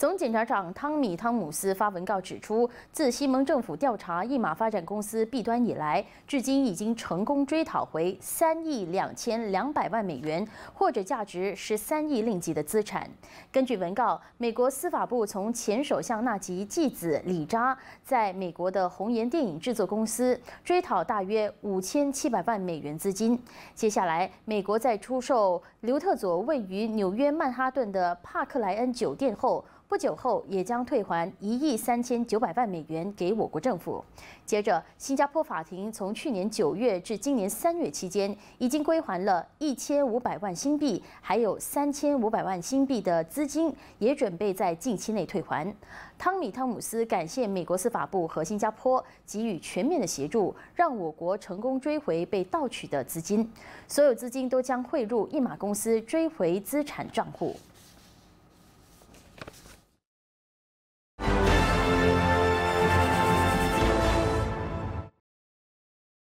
总检察长汤米·汤姆斯发文告指出，自西蒙政府调查一马发展公司弊端以来，至今已经成功追讨回三亿两千两百万美元，或者价值十三亿令吉的资产。根据文告，美国司法部从前首相纳吉继子李扎在美国的红岩电影制作公司追讨大约五千七百万美元资金。接下来，美国在出售刘特佐位于纽约曼哈顿的帕克莱恩酒店后。不久后也将退还一亿三千九百万美元给我国政府。接着，新加坡法庭从去年九月至今年三月期间，已经归还了一千五百万新币，还有三千五百万新币的资金也准备在近期内退还。汤米·汤姆斯感谢美国司法部和新加坡给予全面的协助，让我国成功追回被盗取的资金。所有资金都将汇入一马公司追回资产账户。